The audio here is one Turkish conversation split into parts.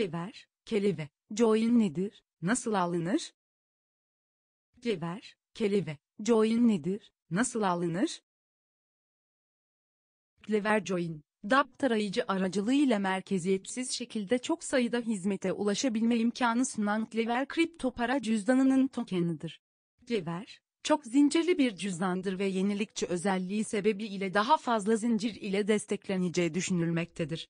Geber, kelebe, join nedir, nasıl alınır? Geber, kelebe, join nedir, nasıl alınır? Clever join, DAP tarayıcı aracılığıyla merkeziyetsiz şekilde çok sayıda hizmete ulaşabilme imkanı sunan Clever kripto para cüzdanının tokenidir. Clever, çok zincirli bir cüzdandır ve yenilikçi özelliği sebebiyle daha fazla zincir ile destekleneceği düşünülmektedir.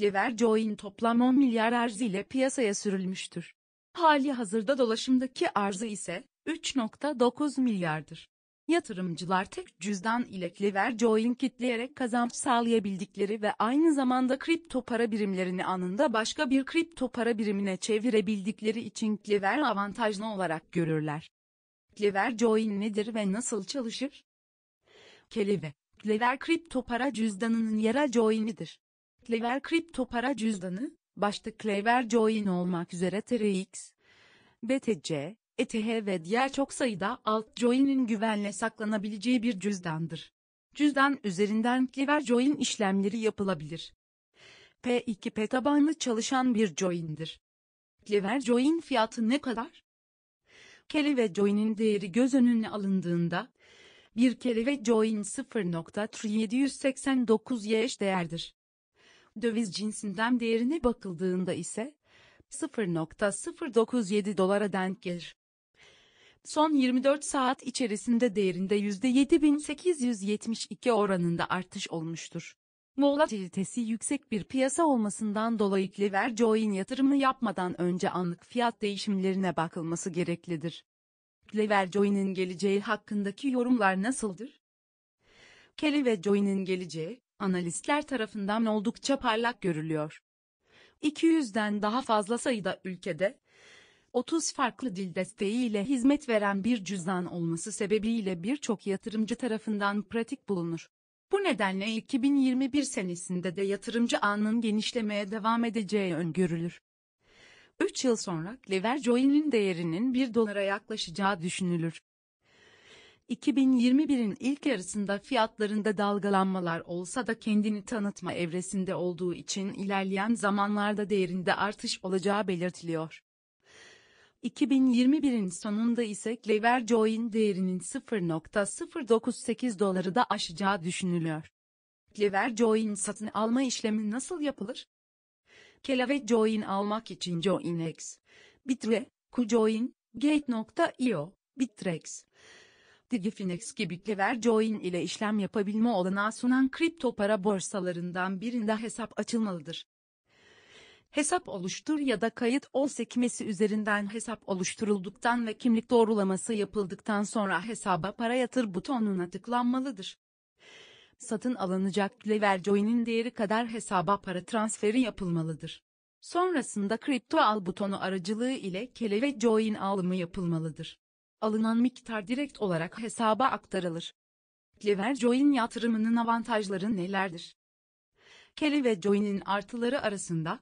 Leverjoy'in toplam 10 milyar arz ile piyasaya sürülmüştür. Hali hazırda dolaşımdaki arzı ise 3.9 milyardır. Yatırımcılar tek cüzdan ile Cleverjoy'in kitleyerek kazanç sağlayabildikleri ve aynı zamanda kripto para birimlerini anında başka bir kripto para birimine çevirebildikleri için Clever avantajlı olarak görürler. Cleverjoin nedir ve nasıl çalışır? Kelebe, Clever kripto para cüzdanının yara joinidir. Clever kripto para cüzdanı, başta Clever Join olmak üzere TRX, BTC, ETH ve diğer çok sayıda alt altcoin'in güvenle saklanabileceği bir cüzdandır. Cüzdan üzerinden Clever Join işlemleri yapılabilir. P2P tabanlı çalışan bir join'dir. Clever Join fiyatı ne kadar? Keli ve Join'in değeri göz önüne alındığında, bir keli ve Join 0.3789 yeş değerdir. Döviz cinsinden değerine bakıldığında ise 0.097 dolara denk gelir. Son 24 saat içerisinde değerinde %7872 oranında artış olmuştur. Volatilitesi yüksek bir piyasa olmasından dolayı Cleverjoy'in yatırımı yapmadan önce anlık fiyat değişimlerine bakılması gereklidir. Cleverjoy'nin geleceği hakkındaki yorumlar nasıldır? Kelly ve Joy'nin geleceği, analistler tarafından oldukça parlak görülüyor. 200'den daha fazla sayıda ülkede 30 farklı dil desteğiyle hizmet veren bir cüzdan olması sebebiyle birçok yatırımcı tarafından pratik bulunur. Bu nedenle 2021 senesinde de yatırımcı ağının genişlemeye devam edeceği öngörülür. 3 yıl sonra Cleverjoy'nin değerinin 1 dolara yaklaşacağı düşünülür. 2021'in ilk yarısında fiyatlarında dalgalanmalar olsa da kendini tanıtma evresinde olduğu için ilerleyen zamanlarda değerinde artış olacağı belirtiliyor. 2021'in sonunda ise Joy'in değerinin 0.098 doları da aşacağı düşünülüyor. Joy'in satın alma işlemi nasıl yapılır? Kelave Join almak için Joinex, Bitre, Kujoin, Gate.io, Bitrex. Digifinex gibi join ile işlem yapabilme olanağı sunan kripto para borsalarından birinde hesap açılmalıdır. Hesap oluştur ya da kayıt ol sekmesi üzerinden hesap oluşturulduktan ve kimlik doğrulaması yapıldıktan sonra hesaba para yatır butonuna tıklanmalıdır satın alınacak join'in değeri kadar hesaba para transferi yapılmalıdır. Sonrasında kripto al butonu aracılığı ile join alımı yapılmalıdır alınan miktar direkt olarak hesaba aktarılır. Cleverjoin yatırımının avantajları nelerdir? Kelly ve Join'in artıları arasında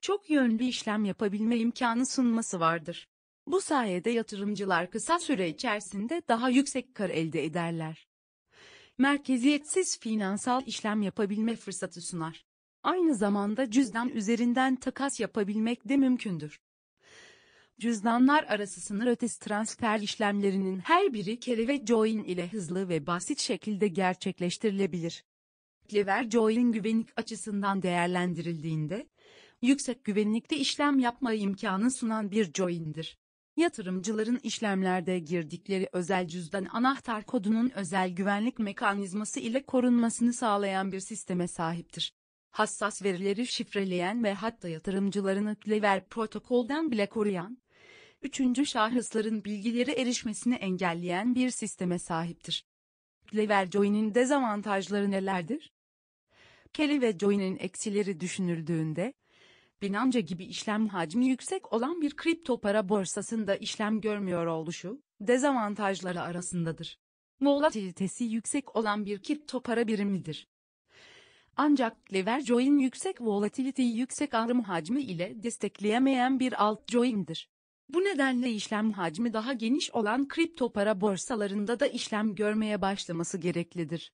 çok yönlü işlem yapabilme imkanı sunması vardır. Bu sayede yatırımcılar kısa süre içerisinde daha yüksek kar elde ederler. Merkeziyetsiz finansal işlem yapabilme fırsatı sunar. Aynı zamanda cüzdan üzerinden takas yapabilmek de mümkündür. Cüzdanlar arası sınır ötesi transfer işlemlerinin her biri kere ve join ile hızlı ve basit şekilde gerçekleştirilebilir. Clever join güvenlik açısından değerlendirildiğinde, yüksek güvenlikte işlem yapma imkanı sunan bir join'dir. Yatırımcıların işlemlerde girdikleri özel cüzdan anahtar kodunun özel güvenlik mekanizması ile korunmasını sağlayan bir sisteme sahiptir. Hassas verileri şifreleyen ve hatta yatırımcılarını Clever protokolden bile koruyan, üçüncü şahısların bilgileri erişmesini engelleyen bir sisteme sahiptir. Kle ve join'in dezavantajları nelerdir? Kele ve join'in eksileri düşünüldüğünde, Binance gibi işlem hacmi yüksek olan bir kripto para borsasında işlem görmüyor oluşu, dezavantajları arasındadır. Volatilitesi yüksek olan bir kripto para birimidir. Ancak Lever Leverjoin yüksek volatiliteyi yüksek arım hacmi ile destekleyemeyen bir alt altcoin'dir. Bu nedenle işlem hacmi daha geniş olan kripto para borsalarında da işlem görmeye başlaması gereklidir.